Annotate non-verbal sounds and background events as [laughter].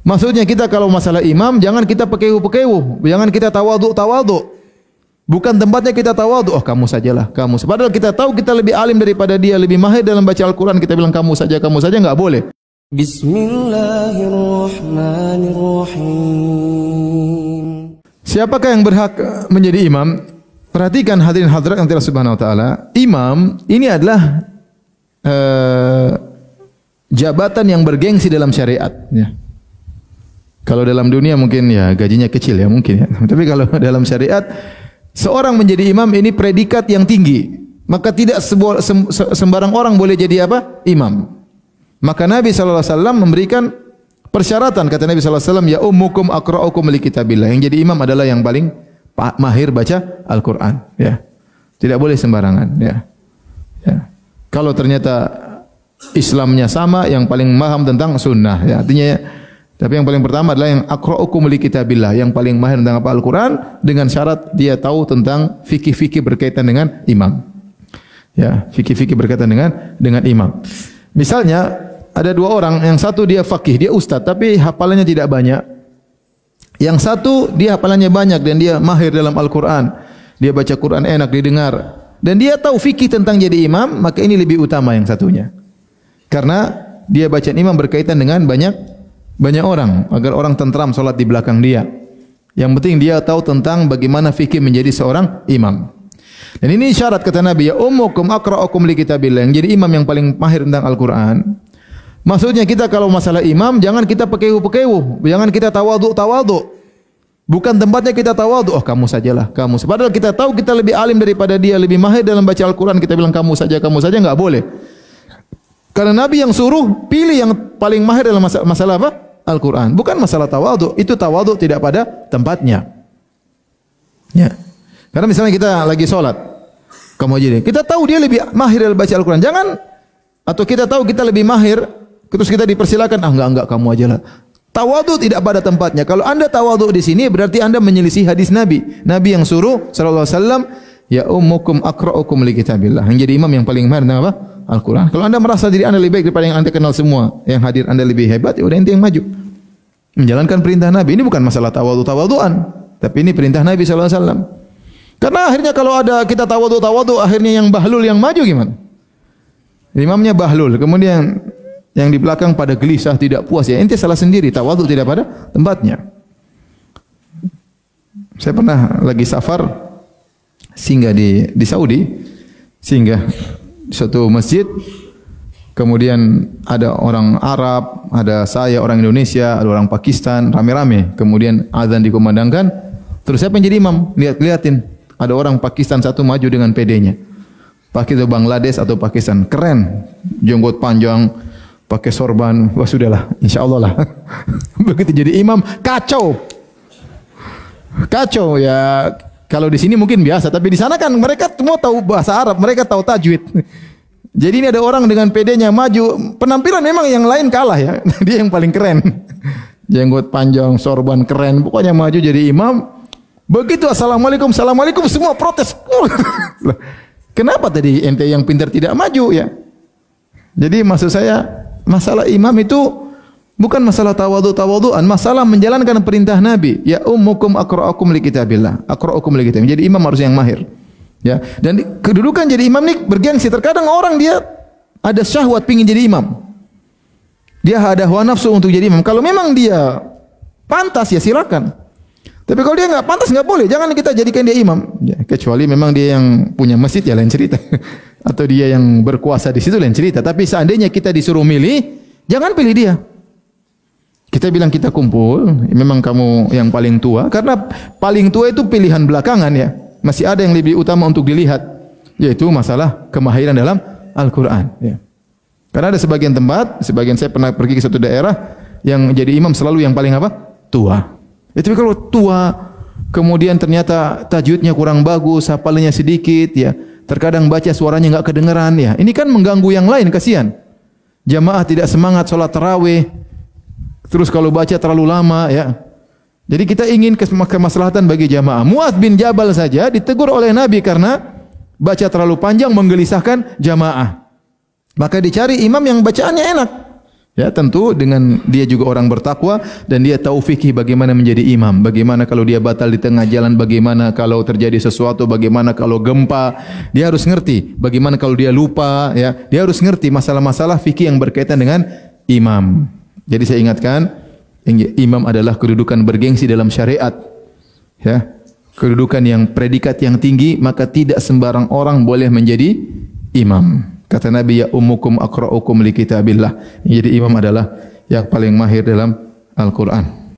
Maksudnya kita kalau masalah imam jangan kita pekewu-pekewu, jangan kita tawadhu-tawadhu. Bukan tempatnya kita tawadhu, oh kamu sajalah, kamu. Padahal kita tahu kita lebih alim daripada dia, lebih mahir dalam baca Al-Qur'an, kita bilang kamu saja, kamu saja enggak boleh. Bismillahirrahmanirrahim. Siapakah yang berhak eh, menjadi imam? Perhatikan hadirin hadirat yang telah Subhanahu wa taala. Imam ini adalah uh, jabatan yang bergengsi dalam syariat ya. Kalau dalam dunia mungkin ya gajinya kecil ya mungkin ya. [laughs] Tapi kalau dalam syariat seorang menjadi imam ini predikat yang tinggi. Maka tidak sembarang orang boleh jadi apa? Imam. Maka Nabi saw memberikan persyaratan kata Nabi saw ya ummukum aqra'ukum li kitabillah. Yang jadi imam adalah yang paling mahir baca Al-Qur'an ya. Tidak boleh sembarangan ya. ya. Kalau ternyata Islamnya sama yang paling maham tentang sunnah ya. Artinya ya, tapi yang paling pertama adalah yang akra'ukum li kitabillah, yang paling mahir tentang apa Al-Qur'an dengan syarat dia tahu tentang fikih-fikih berkaitan dengan imam. Ya, fikih-fikih berkaitan dengan dengan imam. Misalnya ada dua orang, yang satu dia fakih, dia ustadz, tapi hafalannya tidak banyak. Yang satu dia hafalannya banyak dan dia mahir dalam Al-Quran. Dia baca Quran enak didengar. Dan dia tahu fikih tentang jadi imam, maka ini lebih utama yang satunya. Karena dia baca imam berkaitan dengan banyak banyak orang agar orang tentram sholat di belakang dia. Yang penting dia tahu tentang bagaimana fikih menjadi seorang imam. Dan ini syarat kata Nabi ya ummukum aqra'ukum li kitabillah. jadi imam yang paling mahir tentang Al-Qur'an. Maksudnya kita kalau masalah imam jangan kita pekewu-pekewu, jangan kita tawadu-tawadu. Bukan tempatnya kita tawadu, oh kamu sajalah, kamu. Padahal kita tahu kita lebih alim daripada dia, lebih mahir dalam baca Al-Qur'an, kita bilang kamu saja, kamu saja enggak boleh. Karena Nabi yang suruh pilih yang paling mahir dalam masalah, masalah apa? Al-Quran. Bukan masalah tawadhu, itu tawadhu tidak pada tempatnya. Ya. Karena misalnya kita lagi sholat, kamu deh. kita tahu dia lebih mahir dalam baca Al-Quran. Jangan atau kita tahu kita lebih mahir, terus kita dipersilakan, ah enggak enggak kamu aja lah. Tawadu tidak pada tempatnya. Kalau anda tawadu di sini berarti anda menyelisih hadis Nabi. Nabi yang suruh Shallallahu Alaihi Wasallam ya ummukum akra'ukum li kitabillah. Yang jadi imam yang paling mahir tentang apa? Al-Quran. Kalau anda merasa diri anda lebih baik daripada yang anda kenal semua, yang hadir anda lebih hebat, ya udah ente yang maju. Menjalankan perintah Nabi ini bukan masalah tawadu tawaduan, tapi ini perintah Nabi sallallahu alaihi wasallam. Karena akhirnya kalau ada kita tawadu tawadu akhirnya yang bahlul yang maju gimana? Imamnya bahlul, kemudian yang di belakang pada gelisah tidak puas ya. Inti salah sendiri, tawadu tidak pada tempatnya. Saya pernah lagi safar singgah di di Saudi, singgah di suatu masjid kemudian ada orang Arab, ada saya orang Indonesia, ada orang Pakistan, rame-rame. Kemudian azan dikumandangkan, terus siapa yang jadi imam? Lihat liatin, ada orang Pakistan satu maju dengan PD-nya. Pakistan Bangladesh atau Pakistan, keren. Jenggot panjang, pakai sorban, wah sudahlah, insyaallah lah. [laughs] Begitu jadi imam, kacau. Kacau ya. Kalau di sini mungkin biasa, tapi di sana kan mereka semua tahu bahasa Arab, mereka tahu tajwid. Jadi ini ada orang dengan PD-nya maju, penampilan memang yang lain kalah ya. [laughs] Dia yang paling keren. [laughs] Jenggot panjang, sorban keren, pokoknya maju jadi imam. Begitu assalamualaikum, assalamualaikum semua protes. Oh. [laughs] Kenapa tadi ente yang pintar tidak maju ya? Jadi maksud saya masalah imam itu bukan masalah tawadu tawaduan, masalah menjalankan perintah Nabi. Ya ummukum akra'akum li kitabillah. Akra'akum li kitabillah. Jadi imam harus yang mahir. Ya, dan kedudukan jadi imam nih bergengsi. Terkadang orang dia ada syahwat pingin jadi imam. Dia ada hawa nafsu untuk jadi imam. Kalau memang dia pantas ya silakan. Tapi kalau dia nggak pantas nggak boleh. Jangan kita jadikan dia imam. Ya, kecuali memang dia yang punya masjid ya lain cerita. [laughs] Atau dia yang berkuasa di situ lain cerita. Tapi seandainya kita disuruh milih, jangan pilih dia. Kita bilang kita kumpul, memang kamu yang paling tua karena paling tua itu pilihan belakangan ya. Masih ada yang lebih utama untuk dilihat, yaitu masalah kemahiran dalam Al-Quran. Ya. Karena ada sebagian tempat, sebagian saya pernah pergi ke satu daerah, yang jadi imam selalu yang paling apa? Tua. Ya, tapi kalau tua, kemudian ternyata tajwidnya kurang bagus, hafalannya sedikit, ya terkadang baca suaranya nggak kedengeran, ya ini kan mengganggu yang lain, kasihan. Jamaah tidak semangat sholat tarawih, terus kalau baca terlalu lama, ya jadi kita ingin kemaslahatan bagi jamaah. Muaz bin Jabal saja ditegur oleh Nabi karena baca terlalu panjang menggelisahkan jamaah. Maka dicari imam yang bacaannya enak. Ya, tentu dengan dia juga orang bertakwa dan dia tahu fikih bagaimana menjadi imam, bagaimana kalau dia batal di tengah jalan, bagaimana kalau terjadi sesuatu, bagaimana kalau gempa, dia harus ngerti, bagaimana kalau dia lupa, ya, dia harus ngerti masalah-masalah fikih yang berkaitan dengan imam. Jadi saya ingatkan, Imam adalah kedudukan bergengsi dalam syariat. Ya. Kedudukan yang predikat yang tinggi, maka tidak sembarang orang boleh menjadi imam. Kata Nabi, ya umukum akra'ukum li kitabillah. Jadi imam adalah yang paling mahir dalam Al-Quran.